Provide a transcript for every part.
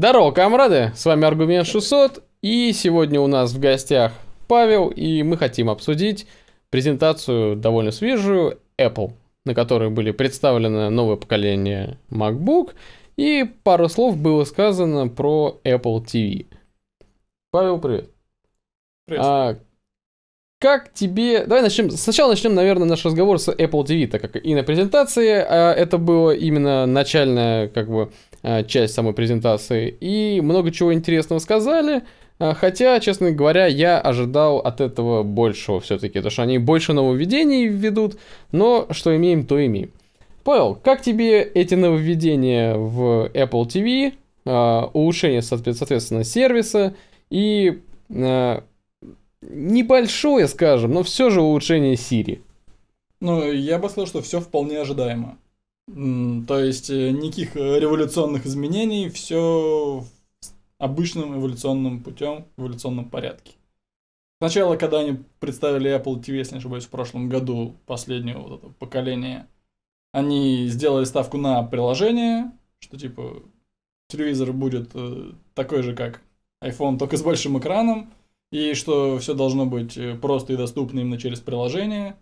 Здорово, комрады! С вами Аргумент 600, и сегодня у нас в гостях Павел, и мы хотим обсудить презентацию довольно свежую Apple, на которой были представлены новое поколение MacBook, и пару слов было сказано про Apple TV. Павел, привет! Привет! А, как тебе... Давай начнем... Сначала начнем, наверное, наш разговор с Apple TV, так как и на презентации а, это было именно начальная, как бы, а, часть самой презентации. И много чего интересного сказали. А, хотя, честно говоря, я ожидал от этого большего все-таки, то что они больше нововведений введут, но что имеем, то имеем. Павел, как тебе эти нововведения в Apple TV, а, улучшение, соответственно, сервиса и небольшое, скажем, но все же улучшение Siri. Ну, я бы сказал, что все вполне ожидаемо. То есть э, никаких э, революционных изменений, все обычным эволюционным путем, в эволюционном порядке. Сначала, когда они представили Apple TV, если не ошибаюсь, в прошлом году, последнее вот это поколение, они сделали ставку на приложение, что типа телевизор будет э, такой же, как iPhone, только с большим экраном, и что все должно быть э, просто и доступно именно через приложение.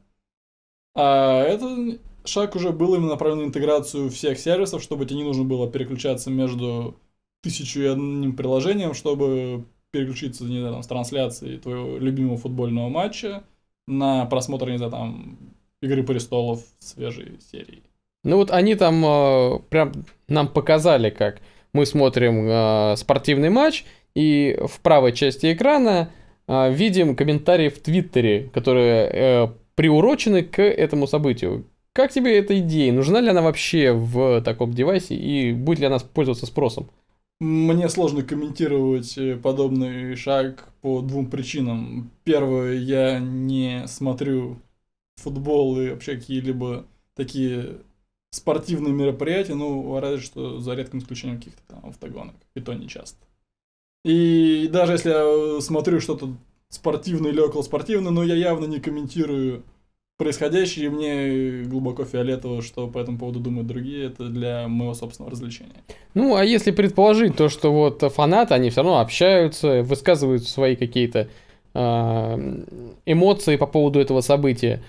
А этот шаг уже был именно направлен на интеграцию всех сервисов, чтобы тебе не нужно было переключаться между тысячу и одним приложением, чтобы переключиться, не знаю, там, с трансляции твоего любимого футбольного матча на просмотр, не знаю, там, «Игры престолов» свежей серии. Ну вот они там э, прям нам показали, как мы смотрим э, спортивный матч, и в правой части экрана э, видим комментарии в Твиттере, которые э, приурочены к этому событию. Как тебе эта идея? Нужна ли она вообще в таком девайсе и будет ли она пользоваться спросом? Мне сложно комментировать э, подобный шаг по двум причинам. Первое, я не смотрю футбол и вообще какие-либо такие спортивные мероприятия, ну, разве что за редким исключением каких-то там автогонок, и то не часто. И даже если я э, смотрю что-то спортивное или около спортивное, но я явно не комментирую происходящее, и мне глубоко фиолетово, что по этому поводу думают другие, это для моего собственного развлечения. Ну, а если предположить то, что вот фанаты, они все равно общаются, высказывают свои какие-то а, эмоции по поводу этого события.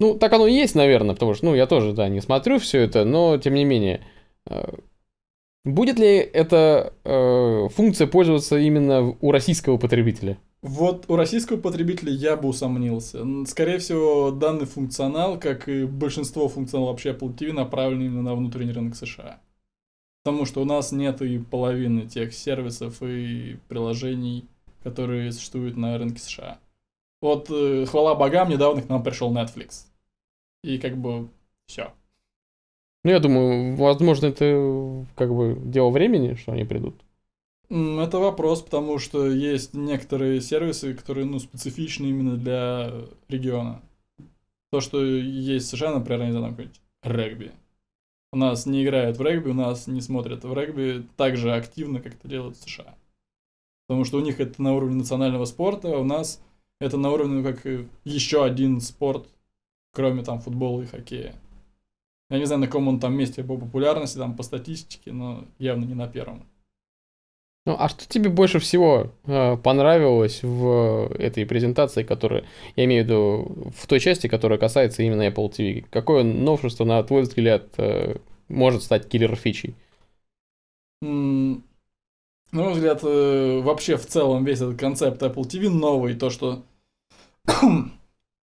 Ну, так оно и есть, наверное, потому что, ну, я тоже, да, не смотрю все это, но, тем не менее, а, Будет ли эта э, функция пользоваться именно у российского потребителя? Вот у российского потребителя я бы усомнился. Скорее всего, данный функционал, как и большинство функционалов вообще Apple TV, направлен именно на внутренний рынок США. Потому что у нас нет и половины тех сервисов и приложений, которые существуют на рынке США. Вот, э, хвала богам, недавно к нам пришел Netflix. И как бы все. Ну, я думаю, возможно, это как бы дело времени, что они придут. Это вопрос, потому что есть некоторые сервисы, которые, ну, специфичны именно для региона. То, что есть в США, например, не знаю, какой-нибудь регби. У нас не играют в регби, у нас не смотрят в регби так же активно, как это делают в США. Потому что у них это на уровне национального спорта, а у нас это на уровне ну, как еще один спорт, кроме там футбола и хоккея. Я не знаю, на каком он там месте по популярности, там по статистике, но явно не на первом. Ну, а что тебе больше всего э, понравилось в этой презентации, которая, я имею в виду, в той части, которая касается именно Apple TV? Какое новшество, на твой взгляд, э, может стать киллер-фичей? Mm, на мой взгляд, э, вообще в целом весь этот концепт Apple TV новый, то, что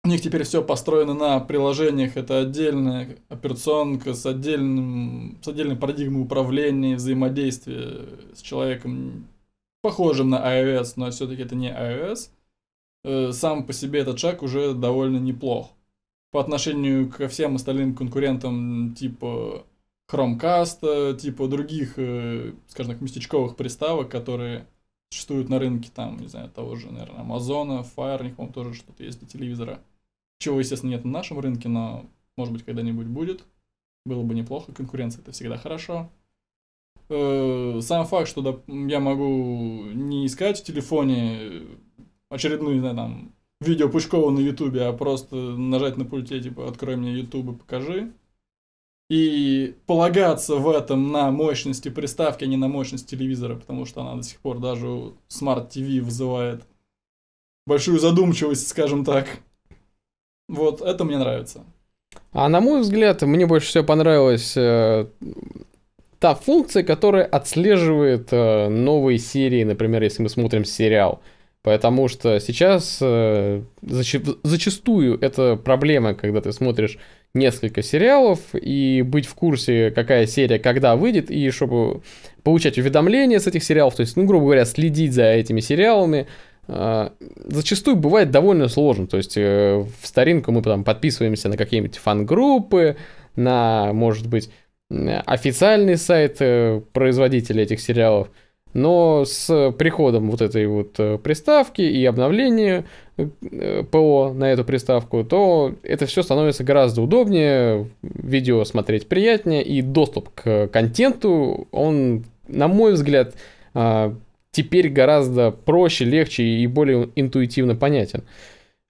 у них теперь все построено на приложениях. Это отдельная операционка с, отдельным, с отдельной парадигмой управления, взаимодействия с человеком, похожим на iOS, но все-таки это не iOS. Э, сам по себе этот шаг уже довольно неплох. По отношению ко всем остальным конкурентам типа Chromecast, типа других, э, скажем так, местечковых приставок, которые существуют на рынке, там, не знаю, того же, наверное, Амазона, Fire, у них, по-моему, тоже что-то есть для телевизора. Чего, естественно, нет на нашем рынке, но, может быть, когда-нибудь будет. Было бы неплохо. Конкуренция это всегда хорошо. Э, сам факт, что я могу не искать в телефоне очередную, не знаю, там, видео Пучкова на Ютубе, а просто нажать на пульте, типа, открой мне Ютуб и покажи. И полагаться в этом на мощности приставки, а не на мощность телевизора, потому что она до сих пор даже у Smart TV вызывает большую задумчивость, скажем так. Вот, это мне нравится. А на мой взгляд, мне больше всего понравилась э, та функция, которая отслеживает э, новые серии, например, если мы смотрим сериал. Потому что сейчас э, зач зачастую это проблема, когда ты смотришь несколько сериалов и быть в курсе, какая серия когда выйдет, и чтобы получать уведомления с этих сериалов, то есть, ну, грубо говоря, следить за этими сериалами, а, зачастую бывает довольно сложно. То есть э, в старинку мы там подписываемся на какие-нибудь фан-группы, на, может быть, официальный сайт э, производителя этих сериалов. Но с приходом вот этой вот э, приставки и обновления э, ПО на эту приставку, то это все становится гораздо удобнее, видео смотреть приятнее, и доступ к контенту, он, на мой взгляд, а, теперь гораздо проще, легче и более интуитивно понятен.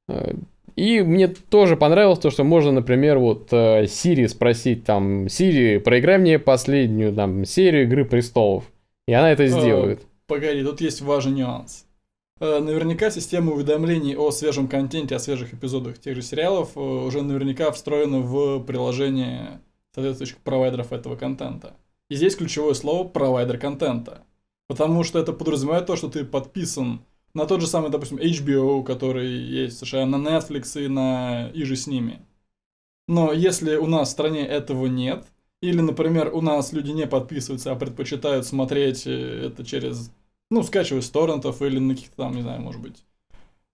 Э, и мне тоже понравилось то, что можно, например, вот Сири э, спросить там, Сири, проиграй мне последнюю там серию Игры Престолов. И она это а, сделает. Погоди, тут есть важный нюанс. Э, наверняка система уведомлений о свежем контенте, о свежих эпизодах тех же сериалов уже наверняка встроена в приложение соответствующих провайдеров этого контента. И здесь ключевое слово «провайдер контента». Потому что это подразумевает то, что ты подписан на тот же самый, допустим, HBO, который есть в США, на Netflix и на и же с ними. Но если у нас в стране этого нет, или, например, у нас люди не подписываются, а предпочитают смотреть э, это через, ну, скачивая торрентов или на каких-то там, не знаю, может быть,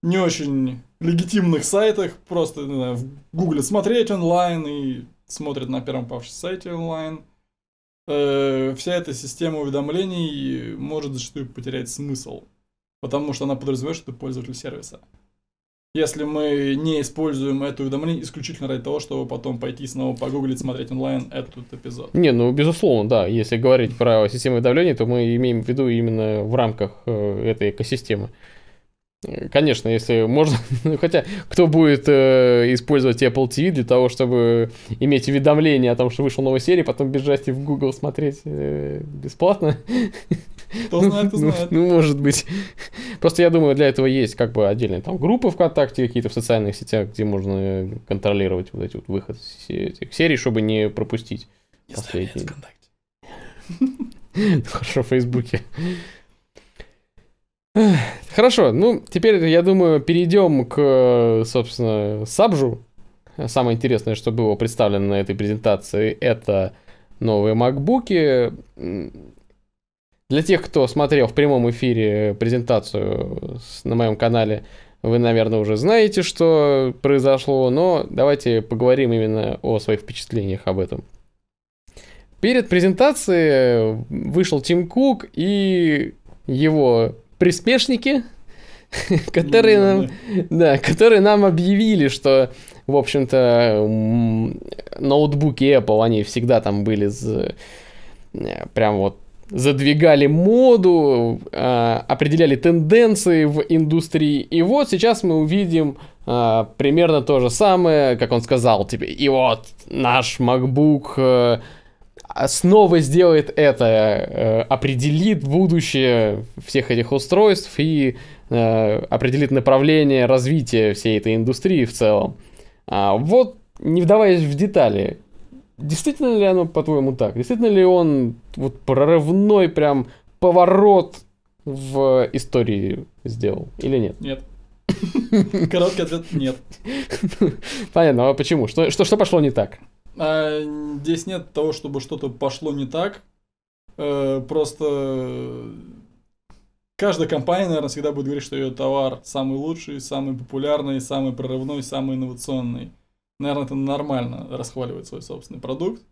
не очень легитимных сайтах, просто, не знаю, в гугле смотреть онлайн и смотрят на первом павшем сайте онлайн – Э, вся эта система уведомлений может зачастую потерять смысл, потому что она подразумевает, что ты пользователь сервиса. Если мы не используем это уведомление исключительно ради того, чтобы потом пойти снова погуглить, смотреть онлайн этот эпизод. Не, ну безусловно, да. Если говорить про систему уведомлений, то мы имеем в виду именно в рамках э, этой экосистемы. Э, конечно, если можно, ну, хотя кто будет э, использовать Apple TV для того, чтобы иметь уведомление о том, что вышел новая серия, потом бежать и в Google смотреть э, бесплатно? Кто знает, кто ну, знает. Ну, ну, может быть. Просто я думаю, для этого есть как бы отдельные там группы ВКонтакте, какие-то в социальных сетях, где можно э, контролировать вот эти вот выход этих серий, чтобы не пропустить. последний. Не знаю, последние. ВКонтакте. Хорошо, в Фейсбуке. Хорошо, ну теперь, я думаю, перейдем к, собственно, Сабжу. Самое интересное, что было представлено на этой презентации, это новые макбуки. Для тех, кто смотрел в прямом эфире презентацию на моем канале, вы, наверное, уже знаете, что произошло, но давайте поговорим именно о своих впечатлениях об этом. Перед презентацией вышел Тим Кук и его приспешники, которые ну, нам, да, которые нам объявили, что, в общем-то, ноутбуки Apple, они всегда там были за, э, прям вот задвигали моду, э, определяли тенденции в индустрии. И вот сейчас мы увидим э, примерно то же самое, как он сказал, тебе. и вот наш MacBook снова сделает это, э, определит будущее всех этих устройств и э, определит направление развития всей этой индустрии в целом. А, вот, не вдаваясь в детали, действительно ли оно, по-твоему, так? Действительно ли он вот прорывной прям поворот в истории сделал или нет? Нет. Короткий ответ – нет. Понятно, а почему? Что, что, что пошло не так? А здесь нет того, чтобы что-то пошло не так. Э, просто э, каждая компания, наверное, всегда будет говорить, что ее товар самый лучший, самый популярный, самый прорывной, самый инновационный. Наверное, это нормально расхваливать свой собственный продукт.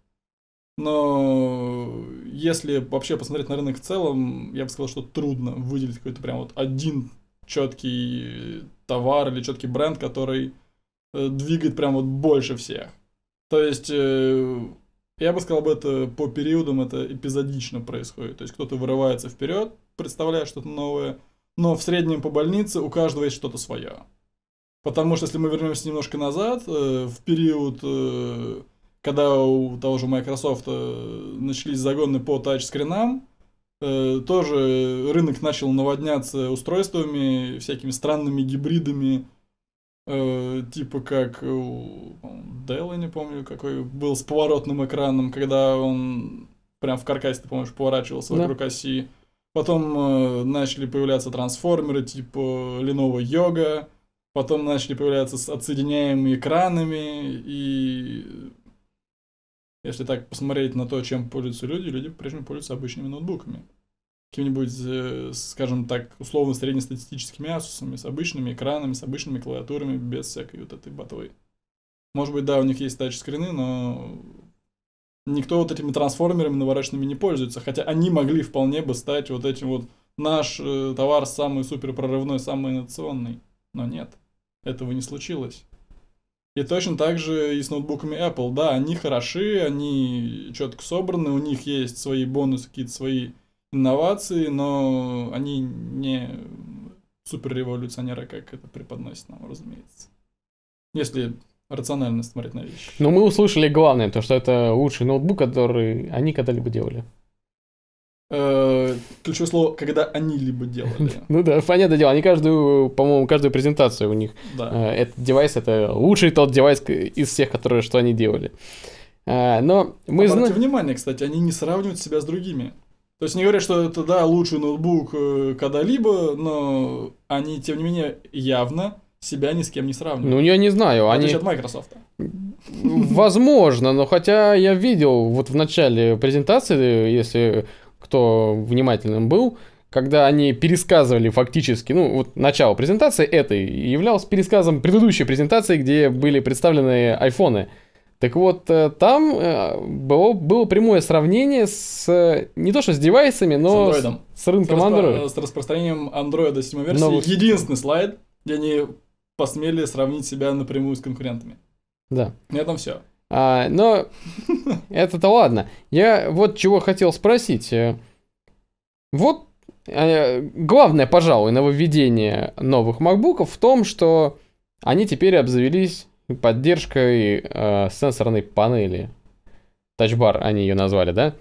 Но если вообще посмотреть на рынок в целом, я бы сказал, что трудно выделить какой-то прям вот один четкий товар или четкий бренд, который э, двигает прям вот больше всех. То есть, э, я бы сказал, это по периодам это эпизодично происходит. То есть, кто-то вырывается вперед, представляет что-то новое, но в среднем по больнице у каждого есть что-то свое. Потому что если мы вернемся немножко назад, э, в период, э, когда у того же Microsoft начались загоны по тачскринам, тоже рынок начал наводняться устройствами, всякими странными гибридами, Э, типа как у Дэлла, не помню, какой был с поворотным экраном, когда он прям в каркасе, ты помнишь, поворачивался да. вокруг оси. Потом э, начали появляться трансформеры типа Lenovo Yoga. Потом начали появляться с отсоединяемыми экранами. И если так посмотреть на то, чем пользуются люди, люди прежде пользуются обычными ноутбуками какими-нибудь, э, скажем так, условно среднестатистическими асусами, с обычными экранами, с обычными клавиатурами, без всякой вот этой ботвы. Может быть, да, у них есть тач-скрины, но никто вот этими трансформерами навороченными не пользуется, хотя они могли вполне бы стать вот этим вот наш э, товар самый супер прорывной, самый инновационный. Но нет, этого не случилось. И точно так же и с ноутбуками Apple. Да, они хороши, они четко собраны, у них есть свои бонусы, какие-то свои инновации, но они не суперреволюционеры, как это преподносит нам, разумеется. Если рационально смотреть на вещи. Но ну, мы услышали главное, то что это лучший ноутбук, который они когда-либо делали. Э, ключевое слово, когда они либо делали. ну да, понятное дело, они каждую, по-моему, каждую презентацию у них. Да. Э, этот девайс, это лучший тот девайс из всех, которые, что они делали. Э, но мы Обратите знаем... внимание, кстати, они не сравнивают себя с другими. То есть не говорят, что это, да, лучший ноутбук э, когда-либо, но они, тем не менее, явно себя ни с кем не сравнивают. Ну, я не знаю. Они... от Microsoft. Возможно, но хотя я видел вот в начале презентации, если кто внимательным был, когда они пересказывали фактически, ну, вот начало презентации этой являлось пересказом предыдущей презентации, где были представлены айфоны. Так вот, э, там э, было, было прямое сравнение с, э, не то что с девайсами, но с, с, с рынком с Android. с распространением Android 7 версии. Новых... Единственный слайд, где они посмели сравнить себя напрямую с конкурентами. Да. На этом все. А, но это-то ладно. Я вот чего хотел спросить. Вот главное, пожалуй, нововведение новых макбуков в том, что они теперь обзавелись поддержкой э, сенсорной панели. Тачбар они ее назвали, да?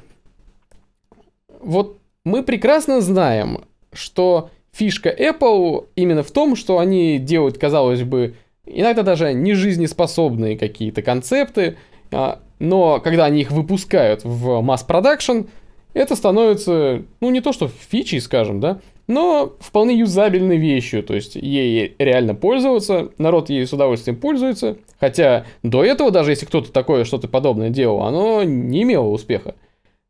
Вот мы прекрасно знаем, что фишка Apple именно в том, что они делают, казалось бы, иногда даже не жизнеспособные какие-то концепты, э, но когда они их выпускают в масс-продакшн, это становится, ну не то что фичей, скажем, да, но вполне юзабельной вещью, то есть ей реально пользоваться, народ ей с удовольствием пользуется, хотя до этого, даже если кто-то такое что-то подобное делал, оно не имело успеха.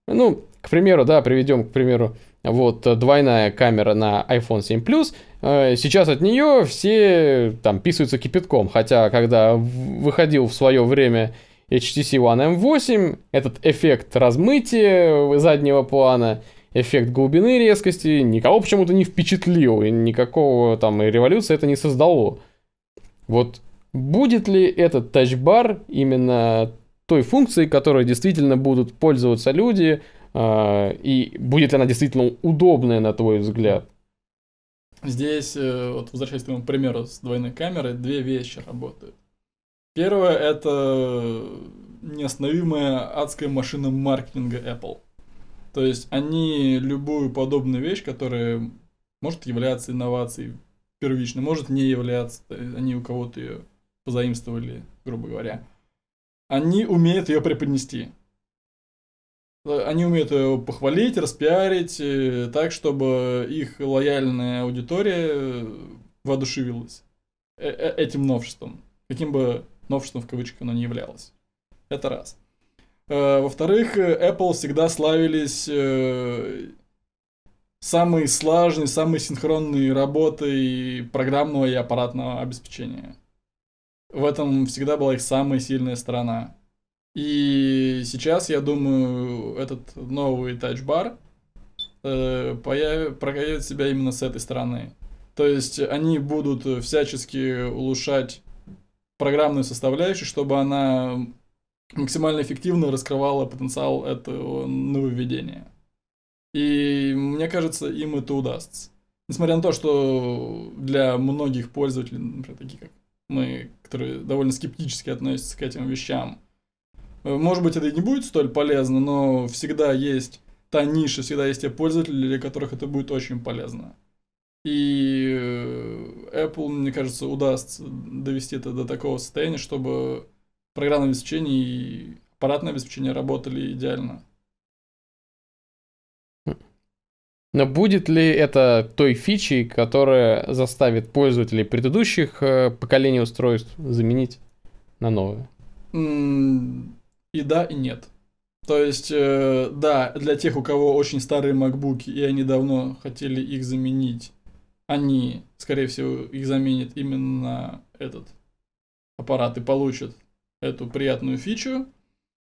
Ну, к примеру, да, приведем, к примеру, вот двойная камера на iPhone 7 Plus, э, сейчас от нее все там писаются кипятком, хотя когда выходил в свое время HTC One M8, этот эффект размытия заднего плана – эффект глубины резкости никого почему-то не впечатлил, и никакого там и революции это не создало. Вот будет ли этот тачбар именно той функцией, которой действительно будут пользоваться люди, а, и будет ли она действительно удобная, на твой взгляд? Здесь, э, вот возвращаясь к этому примеру с двойной камерой, две вещи работают. Первое – это неостановимая адская машина маркетинга Apple – то есть они любую подобную вещь, которая может являться инновацией первичной, может не являться, они у кого-то ее позаимствовали, грубо говоря, они умеют ее преподнести. Они умеют ее похвалить, распиарить, э, так, чтобы их лояльная аудитория воодушевилась э, э, этим новшеством, каким бы новшеством в кавычках оно не являлось. Это раз. Э, во-вторых, э, Apple всегда славились э, самой слаженной, самой синхронной работой программного и аппаратного обеспечения. В этом всегда была их самая сильная сторона. И сейчас, я думаю, этот новый Touch Bar проявит себя именно с этой стороны. То есть они будут всячески улучшать программную составляющую, чтобы она максимально эффективно раскрывала потенциал этого нововведения. И мне кажется, им это удастся. Несмотря на то, что для многих пользователей, например, такие как мы, которые довольно скептически относятся к этим вещам, э, может быть, это и не будет столь полезно, но всегда есть та ниша, всегда есть те пользователи, для которых это будет очень полезно. И э, Apple, мне кажется, удастся довести это до такого состояния, чтобы программное обеспечение и аппаратное обеспечение работали идеально. Но будет ли это той фичей, которая заставит пользователей предыдущих э, поколений устройств заменить на новые? И да, и нет. То есть, э, да, для тех, у кого очень старые MacBook и они давно хотели их заменить, они, скорее всего, их заменит именно этот аппарат и получат эту приятную фичу.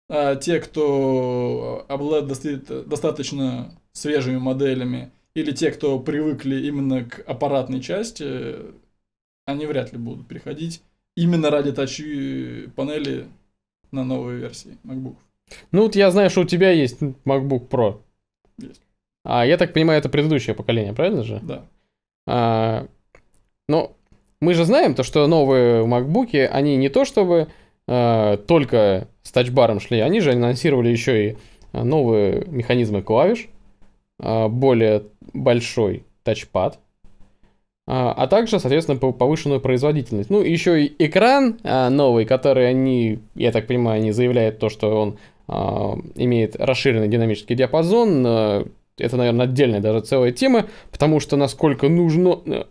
А те, кто обладает достаточно свежими моделями, или те, кто привыкли именно к аппаратной части, они вряд ли будут переходить именно ради тачи панели на новые версии MacBook. Ну вот я знаю, что у тебя есть MacBook Pro. Есть. А я так понимаю, это предыдущее поколение, правильно же? Да. А, но мы же знаем то, что новые MacBook, они не то чтобы а, только с тачбаром шли, они же анонсировали еще и а, новые механизмы клавиш, а, более большой тачпад, а также, соответственно, повышенную производительность. Ну, еще и экран новый, который они, я так понимаю, они заявляют то, что он имеет расширенный динамический диапазон. это, наверное, отдельная даже целая тема, потому что насколько нужно, э,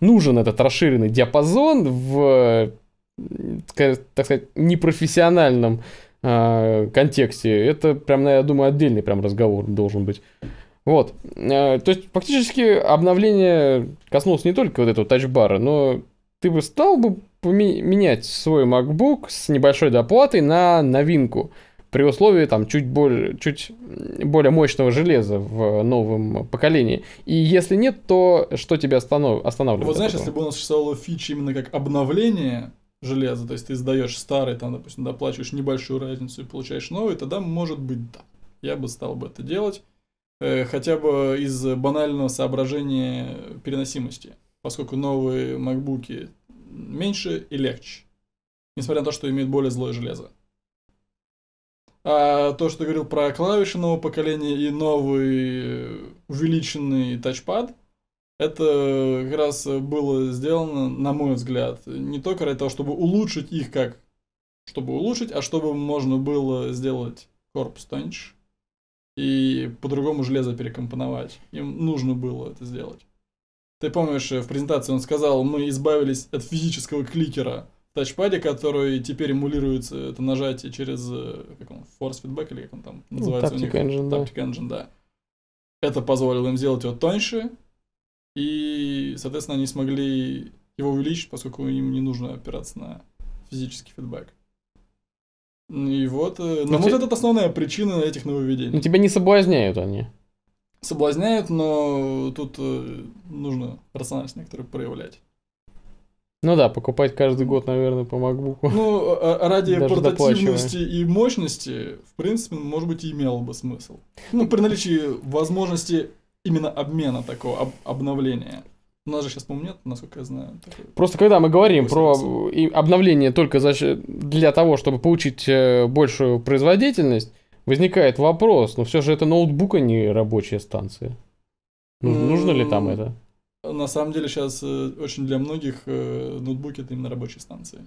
нужен этот расширенный диапазон в так сказать, непрофессиональном а, контексте. Это прям, я думаю, отдельный прям разговор должен быть. Вот. А, то есть, фактически, обновление коснулось не только вот этого тачбара, но ты бы стал бы менять свой MacBook с небольшой доплатой на новинку при условии там чуть более, чуть более мощного железа в новом поколении. И если нет, то что тебя останов... останавливает? Вот знаешь, потом? если бы у нас существовало фича именно как обновление, железа, то есть ты сдаешь старый, там, допустим, доплачиваешь небольшую разницу и получаешь новый, тогда может быть да. Я бы стал бы это делать, э, хотя бы из банального соображения переносимости, поскольку новые макбуки меньше и легче, несмотря на то, что имеют более злое железо. А то, что говорил про клавиши нового поколения и новый увеличенный тачпад – это э, как раз э, было сделано, на мой взгляд, не только ради того, чтобы улучшить их как, чтобы улучшить, а чтобы можно было сделать корпус тоньше и по-другому железо перекомпоновать. Им нужно было это сделать. Ты помнишь, э, в презентации он сказал, мы избавились от физического кликера в тачпаде, который теперь эмулируется это нажатие через как он, force feedback или как он там ну, называется ну, Tactic у них. Engine, Tactic да. Engine, да. Это позволило им сделать его тоньше, и, соответственно, они смогли его увеличить, поскольку им не нужно опираться на физический фидбэк. Ну и вот, э, но, ну, но вот те... это основная причина этих нововведений. Но ну, тебя не соблазняют они. Соблазняют, но тут э, нужно рациональность некоторую проявлять. Ну да, покупать каждый год, наверное, по макбуку. Ну, а, а ради Даже портативности и мощности, в принципе, может быть, и имело бы смысл. Ну, при наличии возможности именно обмена такого, об, обновления. У нас же сейчас, по-моему, нет, насколько я знаю. Такой... Просто когда мы говорим про обновление только за для того, чтобы получить э, большую производительность, возникает вопрос, но ну все же это ноутбук, а не рабочая станция. Ну, mm-hmm. Нужно ли там это? На самом деле сейчас э, очень для многих э, ноутбуки это именно рабочие станции.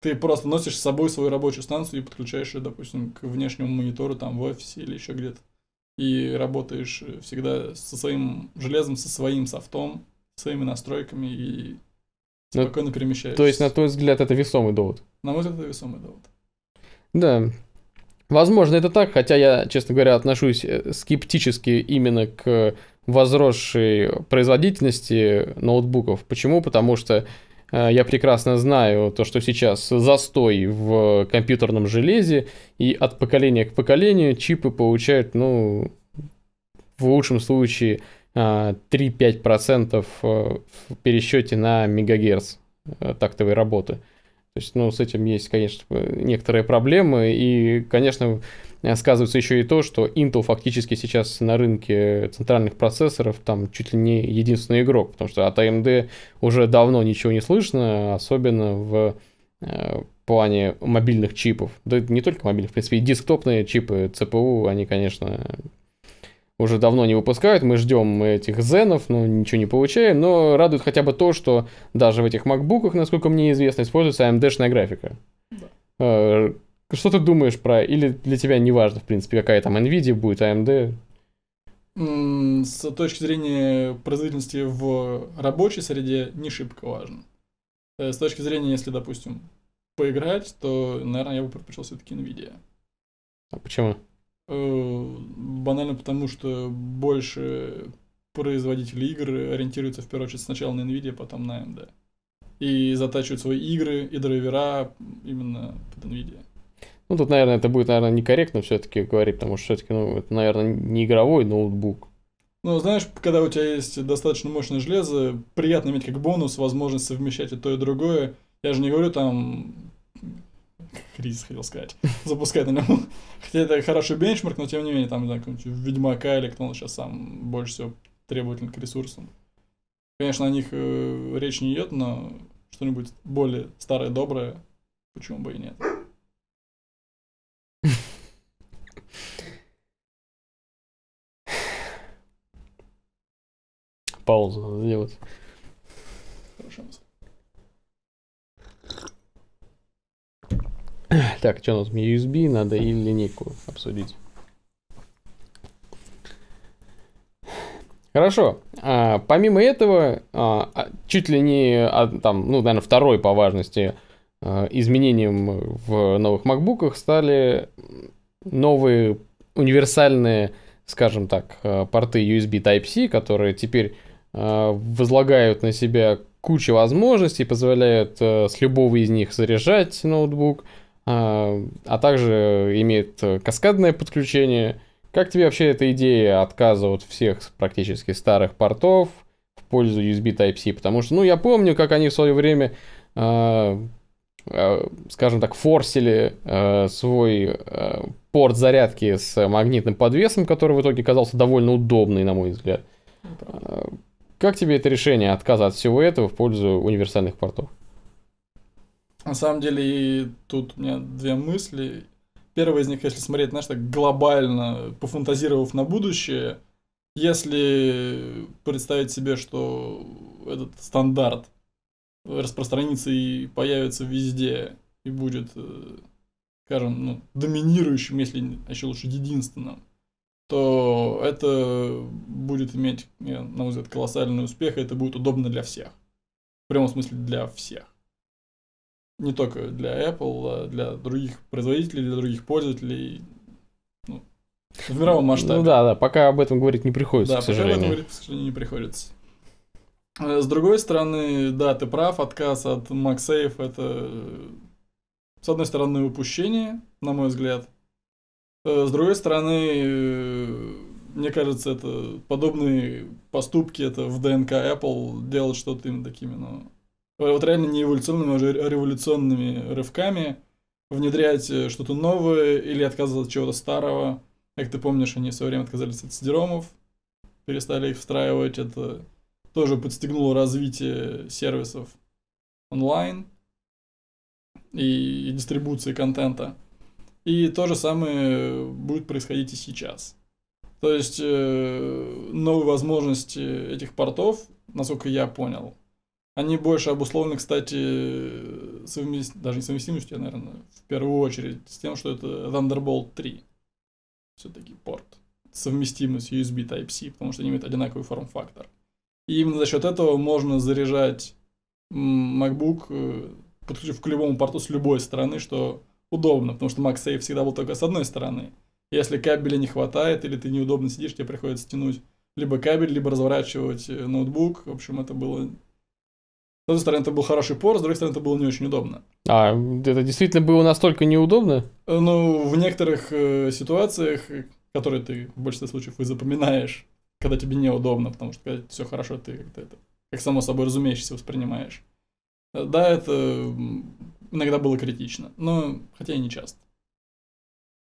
Ты просто носишь с собой свою рабочую станцию и подключаешь ее, допустим, к внешнему монитору там в офисе или еще где-то и работаешь э, всегда со своим железом, со своим софтом, своими настройками и ну, спокойно Но, перемещаешься. То есть, на твой взгляд, это весомый довод? На мой взгляд, это весомый довод. Да. Возможно, это так, хотя я, честно говоря, отношусь э, скептически именно к возросшей производительности ноутбуков. Почему? Потому что Э, я прекрасно знаю то, что сейчас застой в компьютерном железе, и от поколения к поколению чипы получают, ну, в лучшем случае 3-5% э, э, в пересчете на мегагерц тактовой работы. То есть, ну, с этим есть, конечно, некоторые проблемы, и, конечно, Э, сказывается еще и то, что Intel фактически сейчас на рынке центральных процессоров там чуть ли не единственный игрок, потому что от AMD уже давно ничего не слышно, особенно в э, плане мобильных чипов. Да не только мобильных, в принципе, и десктопные чипы CPU, они, конечно, уже давно не выпускают. Мы ждем этих зенов, но ну, ничего не получаем. Но радует хотя бы то, что даже в этих макбуках, насколько мне известно, используется AMD-шная графика. Э, что ты думаешь про... Или для тебя не важно, в принципе, какая там NVIDIA будет, AMD? С точки зрения производительности в рабочей среде не шибко важно. Э, с точки зрения, если, допустим, поиграть, то, наверное, я бы предпочел все-таки NVIDIA. А почему? Э, банально потому, что больше производители игр ориентируются в первую очередь сначала на NVIDIA, а потом на AMD. И затачивают свои игры и драйвера именно под NVIDIA. Ну, тут, наверное, это будет, наверное, некорректно все-таки говорить, потому что все-таки, ну, это, наверное, не игровой ноутбук. Ну, знаешь, когда у тебя есть достаточно мощное железо, приятно иметь как бонус возможность совмещать и то, и другое. Я же не говорю там... Кризис, хотел сказать. Запускать на нем. Хотя это хороший бенчмарк, но тем не менее, там, не знаю, нибудь Ведьмака или кто он сейчас сам больше всего требователен к ресурсам. Конечно, о них э, речь не идет, но что-нибудь более старое, доброе, почему бы и нет. паузу сделать. Хорошо. Так, что у нас мне USB надо и линейку обсудить. Хорошо. А, помимо этого, а, а, чуть ли не, а, там, ну, наверное, второй по важности а, изменением в новых MacBook'ах стали новые универсальные, скажем так, а, порты USB Type-C, которые теперь а, возлагают на себя кучу возможностей, позволяют э, с любого из них заряжать ноутбук, а, а также имеет э, каскадное подключение. Как тебе вообще эта идея отказа от всех практически старых портов в пользу USB Type-C? Потому что, ну, я помню, как они в свое время, э, э, скажем так, форсили э, свой э, порт зарядки с магнитным подвесом, который в итоге казался довольно удобный, на мой взгляд. Ну, как тебе это решение отказа от всего этого в пользу универсальных портов? На самом деле, тут у меня две мысли. Первая из них, если смотреть, знаешь, так глобально, пофантазировав на будущее, если представить себе, что этот стандарт распространится и появится везде, и будет, э, скажем, ну, доминирующим, если а еще лучше единственным, то это будет иметь, на мой взгляд, колоссальный успех, и это будет удобно для всех. В прямом смысле для всех. Не только для Apple, а для других производителей, для других пользователей. Ну, в мировом ну масштабе. Ну да, да, пока об этом говорить не приходится, да, к сожалению. Да, пока об этом говорить, к сожалению, не приходится. Э, с другой стороны, да, ты прав, отказ от MagSafe это, с одной стороны, упущение, на мой взгляд, Э, с другой стороны, э, мне кажется, это подобные поступки, это в ДНК Apple делать что-то именно такими, но ну, э, вот реально не эволюционными, а уже революционными рывками, внедрять что-то новое или отказываться от чего-то старого. Как ты помнишь, они в свое время отказались от сидеромов, перестали их встраивать, это тоже подстегнуло развитие сервисов онлайн и дистрибуции контента. И то же самое будет происходить и сейчас. То есть э, новые возможности этих портов, насколько я понял, они больше обусловлены, кстати, совмест... даже не совместимостью, а, наверное, в первую очередь с тем, что это Thunderbolt 3. Все-таки порт. Совместимость USB Type-C, потому что они имеют одинаковый форм-фактор. И именно за счет этого можно заряжать MacBook, э, подключив к любому порту с любой стороны, что удобно, потому что MagSafe всегда был только с одной стороны. Если кабеля не хватает, или ты неудобно сидишь, тебе приходится тянуть либо кабель, либо разворачивать э, ноутбук. В общем, это было... С одной стороны, это был хороший пор, с другой стороны, это было не очень удобно. А, это действительно было настолько неудобно? Э, ну, в некоторых э, ситуациях, э, которые ты в большинстве случаев и запоминаешь, когда тебе неудобно, потому что когда все хорошо, ты как-то это, как само собой разумеющееся воспринимаешь. Да, это иногда было критично, но хотя и не часто.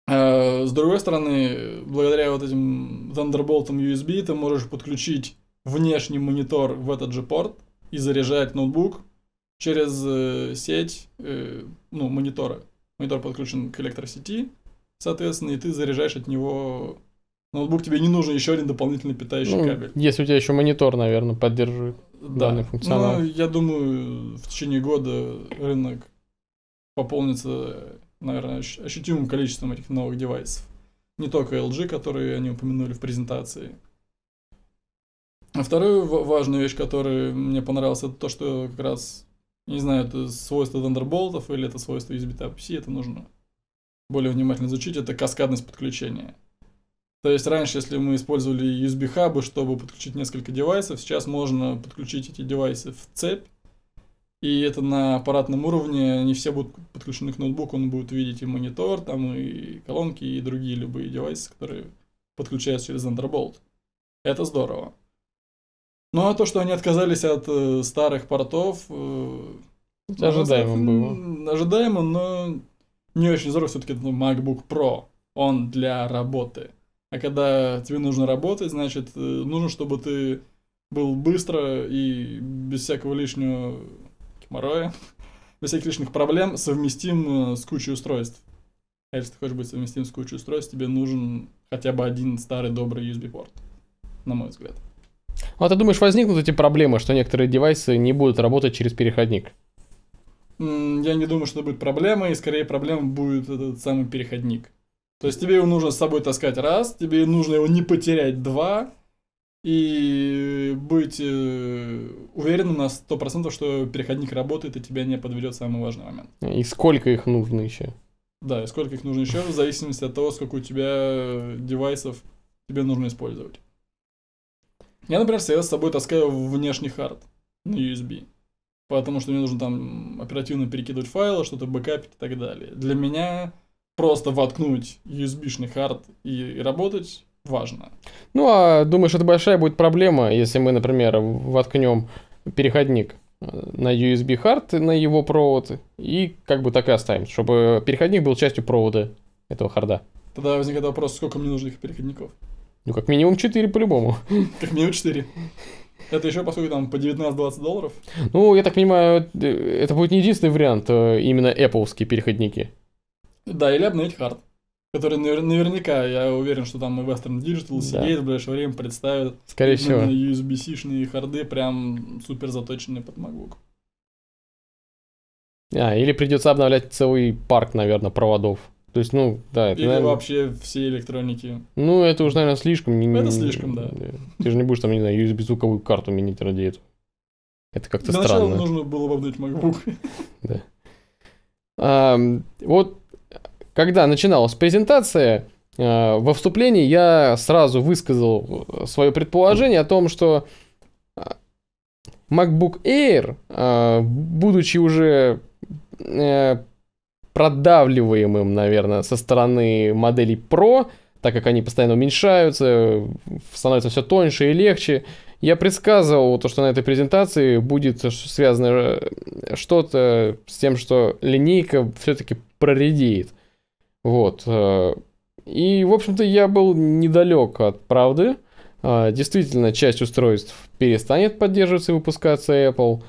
А, с другой стороны, благодаря вот этим Thunderbolt USB ты можешь подключить внешний монитор в этот же порт и заряжать ноутбук через э, сеть э, ну, монитора. Монитор подключен к электросети, соответственно, и ты заряжаешь от него ноутбук. Тебе не нужен еще один дополнительный питающий ну, кабель. Если у тебя еще монитор, наверное, поддерживает да. данный функционал. Ну, я думаю, в течение года рынок пополнится, наверное, ощутимым количеством этих новых девайсов. Не только LG, которые они упомянули в презентации. А вторую важную вещь, которая мне понравилась, это то, что как раз, не знаю, это свойство Thunderbolt или это свойство USB Type-C, это нужно более внимательно изучить, это каскадность подключения. То есть раньше, если мы использовали USB-хабы, чтобы подключить несколько девайсов, сейчас можно подключить эти девайсы в цепь, и это на аппаратном уровне, не все будут подключены к ноутбуку, он будет видеть и монитор, там и колонки, и другие любые девайсы, которые подключаются через Thunderbolt. Это здорово. Ну а то, что они отказались от э, старых портов... Э, ожидаемо ну, было. Ожидаемо, но не очень здорово все-таки MacBook Pro. Он для работы. А когда тебе нужно работать, значит, э, нужно, чтобы ты был быстро и без всякого лишнего геморроя, без всяких лишних проблем, совместим э, с кучей устройств. А если ты хочешь быть совместим с кучей устройств, тебе нужен хотя бы один старый добрый USB-порт, на мой взгляд. Ну, а ты думаешь, возникнут эти проблемы, что некоторые девайсы не будут работать через переходник? Я не думаю, что это будет проблема, и скорее проблема будет этот самый переходник. То есть тебе его нужно с собой таскать раз, тебе нужно его не потерять два, и быть э, уверенным на 100%, что переходник работает и тебя не подведет самый важный момент. И сколько их нужно еще? Да, и сколько их нужно еще, в зависимости от того, сколько у тебя девайсов тебе нужно использовать. Я, например, всегда с собой таскаю внешний хард на USB. Потому что мне нужно там оперативно перекидывать файлы, что-то бэкапить и так далее. Для меня просто воткнуть USB-шный хард и, и работать важно. Ну, а думаешь, это большая будет проблема, если мы, например, воткнем переходник э, на USB хард, на его провод, и как бы так и оставим, чтобы переходник был частью провода этого харда. Тогда возникает вопрос, сколько мне нужно переходников? Ну, как минимум 4 по-любому. Как минимум 4. Это еще, по сути, там по 19-20 долларов? Ну, я так понимаю, э, это будет не единственный вариант, э, именно Apple переходники. Да, или обновить хард который навер- наверняка, я уверен, что там и Western Digital, да. CDS в ближайшее время представят. Скорее всего. USB-C-шные харды прям супер заточенные под MacBook. А, или придется обновлять целый парк, наверное, проводов. То есть, ну, да, это, Или наверное... вообще все электроники. Ну, это уже, наверное, слишком. Это слишком, да. Ты же не будешь там, не знаю, USB-звуковую карту менять ради этого. Это как-то странно. Сначала нужно было бы обновить MacBook. Да. А, вот когда начиналась презентация, э, во вступлении я сразу высказал э, свое предположение о том, что э, MacBook Air, будучи уже продавливаемым, наверное, со стороны моделей Pro, так как они постоянно уменьшаются, становятся все тоньше и легче, я предсказывал то, что на этой презентации будет связано что-то с тем, что линейка все-таки проредеет. Вот. Э, и, в общем-то, я был недалек от правды. Э, действительно, часть устройств перестанет поддерживаться и выпускаться Apple.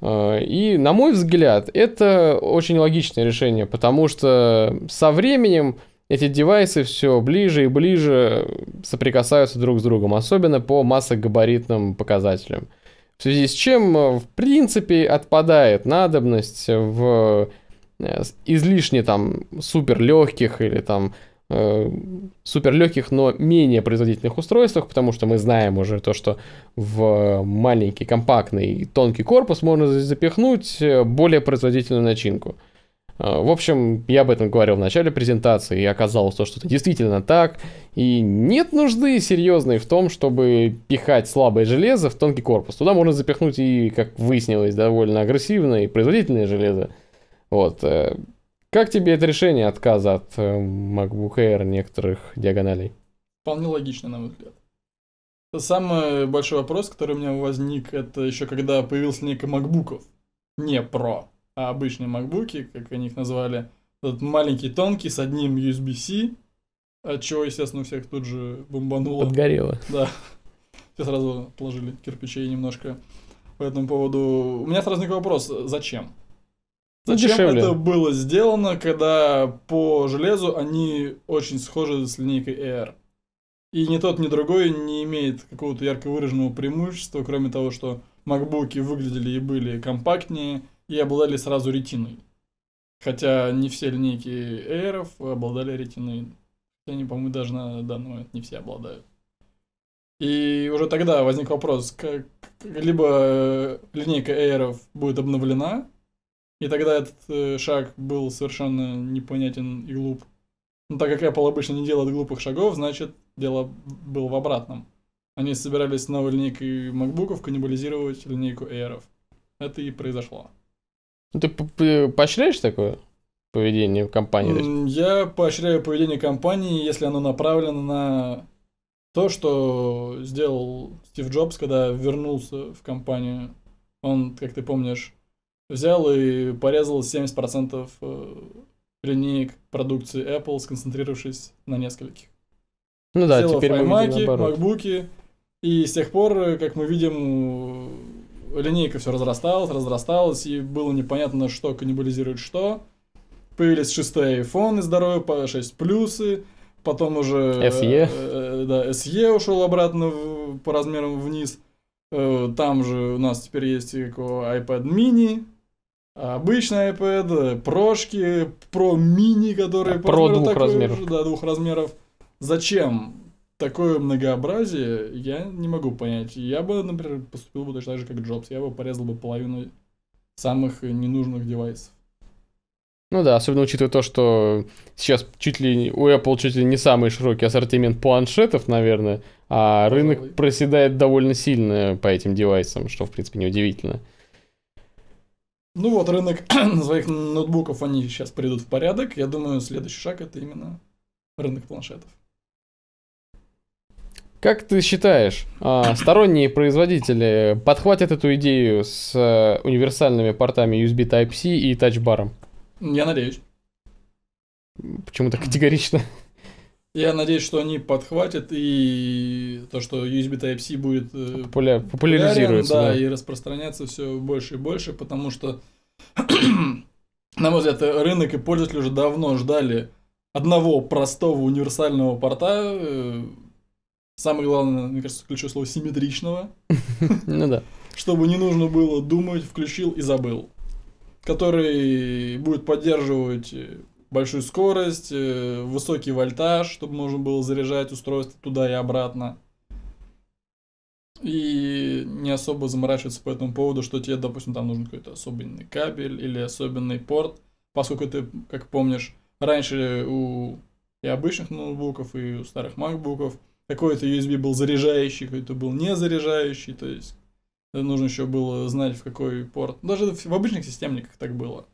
Э, и, на мой взгляд, это очень логичное решение, потому что со временем эти девайсы все ближе и ближе соприкасаются друг с другом, особенно по массогабаритным показателям. В связи с чем, в принципе, отпадает надобность в Э, излишне там супер легких или там э, супер легких, но менее производительных устройствах, потому что мы знаем уже то, что в маленький, компактный, тонкий корпус можно запихнуть э, более производительную начинку. Э, в общем, я об этом говорил в начале презентации, и оказалось то, что это действительно так, и нет нужды серьезной в том, чтобы пихать слабое железо в тонкий корпус. Туда можно запихнуть и, как выяснилось, довольно агрессивное и производительное железо. Вот. Э, как тебе это решение отказа от э, MacBook Air некоторых диагоналей? Вполне логично, на мой взгляд. Самый большой вопрос, который у меня возник, это еще когда появился несколько макбуков. Не Pro, а обычные макбуки, как они их назвали. Этот маленький, тонкий, с одним USB-C, от чего, естественно, у всех тут же бомбануло. Подгорело. Да. Все сразу положили кирпичей немножко по этому поводу. У меня сразу возник вопрос, зачем? Ну, Зачем дешевле. это было сделано, когда по железу они очень схожи с линейкой AR. И ни тот, ни другой не имеет какого-то ярко выраженного преимущества, кроме того, что макбуки выглядели и были компактнее и обладали сразу ретиной. Хотя не все линейки Air обладали ретиной. Они, по-моему, даже на данный момент не все обладают. И уже тогда возник вопрос, как либо э, линейка Air будет обновлена, и тогда этот э, шаг был совершенно непонятен и глуп. Но так как Apple обычно не делает глупых шагов, значит, дело было в обратном. Они собирались новой линейкой MacBookов каннибализировать линейку Airов. Это и произошло. Ну, ты поощряешь такое поведение компании? Я поощряю поведение компании, если оно направлено на то, что сделал Стив Джобс, когда вернулся в компанию. Он, как ты помнишь, взял и порезал 70% э, линеек продукции Apple, сконцентрировавшись на нескольких. Ну да, Села теперь мы видим наоборот. и с тех пор, э, как мы видим, линейка все разрасталась, разрасталась, и было непонятно, что каннибализирует что. Появились шестые iPhone здоровье, по 6 плюсы, потом уже... SE. Э, э, да, SE ушел обратно в, по размерам вниз. там же у нас теперь есть iPad mini, обычный iPad, э, прошки, про мини, которые... Про двух размеров. да, двух размеров. Зачем такое многообразие, я не могу понять. Я бы, например, поступил бы точно так же, как Джобс. Я бы порезал бы половину самых ненужных девайсов. Ну да, особенно учитывая то, что сейчас чуть ли у Apple чуть ли не самый широкий ассортимент планшетов, наверное, а рынок проседает довольно сильно по этим девайсам, что в принципе неудивительно. удивительно. Ну вот, рынок своих ноутбуков, они сейчас придут в порядок. Я думаю, следующий шаг это именно рынок планшетов. Как ты считаешь, а, сторонние производители подхватят эту идею с э, универсальными портами USB Type-C и Touch Bar? Я надеюсь. Почему-то категорично. Я надеюсь, что они подхватят и то, что USB Type-C будет э, Популя... популяризируется, да, да, и распространяться все больше и больше, потому что, на мой взгляд, рынок и пользователи уже давно ждали одного простого универсального порта, э, самое главное, мне кажется, ключевое слово симметричного. Ну да. Чтобы не нужно было думать, включил и забыл. Который будет поддерживать большую скорость, э, высокий вольтаж, чтобы можно было заряжать устройство туда и обратно. И не особо заморачиваться по этому поводу, что тебе, допустим, там нужен какой-то особенный кабель или особенный порт, поскольку ты, как помнишь, раньше у и обычных ноутбуков, и у старых макбуков какой-то USB был заряжающий, какой-то был не заряжающий, то есть э, нужно еще было знать, в какой порт. Даже в обычных системниках так было.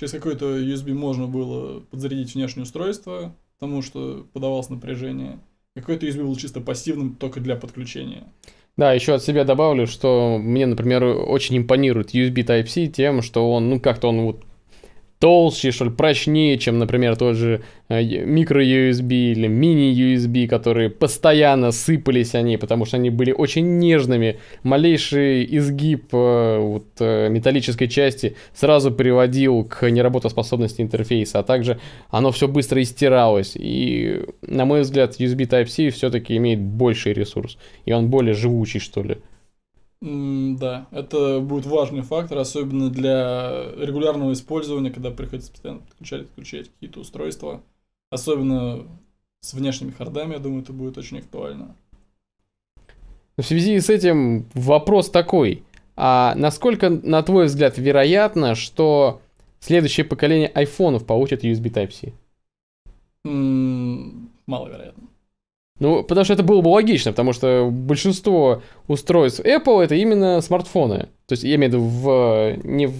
Через какой-то USB можно было подзарядить внешнее устройство, потому что подавалось напряжение. Какой-то USB был чисто пассивным, только для подключения. Да, еще от себя добавлю, что мне, например, очень импонирует USB Type-C тем, что он, ну, как-то он вот толще, что ли, прочнее, чем, например, тот же э, микро-USB или мини-USB, которые постоянно сыпались они, потому что они были очень нежными. Малейший изгиб э, вот, э, металлической части сразу приводил к неработоспособности интерфейса, а также оно все быстро истиралось. И, на мой взгляд, USB Type-C все-таки имеет больший ресурс, и он более живучий, что ли. Да, это будет важный фактор, особенно для регулярного использования, когда приходится постоянно подключать, отключать какие-то устройства. Особенно с внешними хардами, я думаю, это будет очень актуально. В связи с этим вопрос такой. А насколько, на твой взгляд, вероятно, что следующее поколение айфонов получит USB Type-C? Маловероятно. Ну, потому что это было бы логично, потому что большинство устройств Apple это именно смартфоны. То есть я имею в виду в, не в,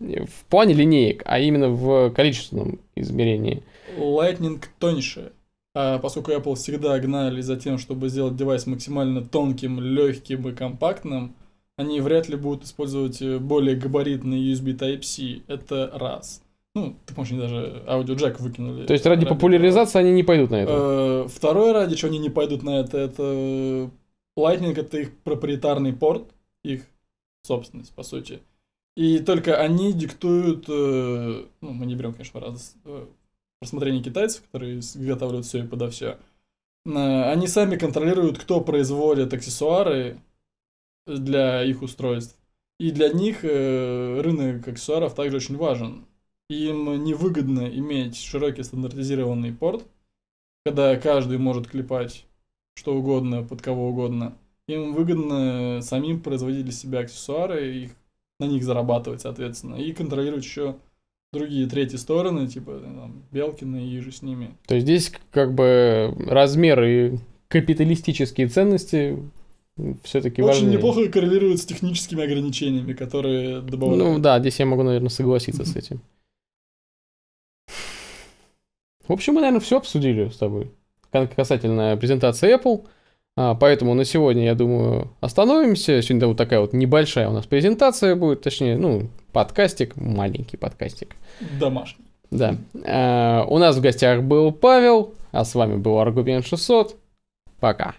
в плане линеек, а именно в количественном измерении. Lightning тоньше. А поскольку Apple всегда гнали за тем, чтобы сделать девайс максимально тонким, легким и компактным, они вряд ли будут использовать более габаритный USB Type-C. Это раз. Ну, ты помнишь они даже аудиоджек выкинули. То есть ради Рабит. популяризации они не пойдут на это? Э, Второе, ради чего они не пойдут на это, это Lightning это их проприетарный порт, их собственность, по сути. И только они диктуют, э, ну, мы не берем, конечно, раз э, рассмотрение китайцев, которые изготавливают все и подо все. Они сами контролируют, кто производит аксессуары для их устройств. И для них рынок аксессуаров также очень важен им невыгодно иметь широкий стандартизированный порт, когда каждый может клепать что угодно, под кого угодно. Им выгодно самим производить для себя аксессуары, и на них зарабатывать, соответственно, и контролировать еще другие третьи стороны, типа там, Белкина и же с ними. То есть здесь как бы размеры капиталистические ценности все-таки Очень неплохо коррелируют с техническими ограничениями, которые добавляют. Ну да, здесь я могу, наверное, согласиться с этим. В общем, мы, наверное, все обсудили с тобой касательно презентации Apple. А, поэтому на сегодня, я думаю, остановимся. Сегодня вот такая вот небольшая у нас презентация будет, точнее, ну, подкастик, маленький подкастик. Домашний. Да. А, у нас в гостях был Павел, а с вами был Аргумент 600. Пока.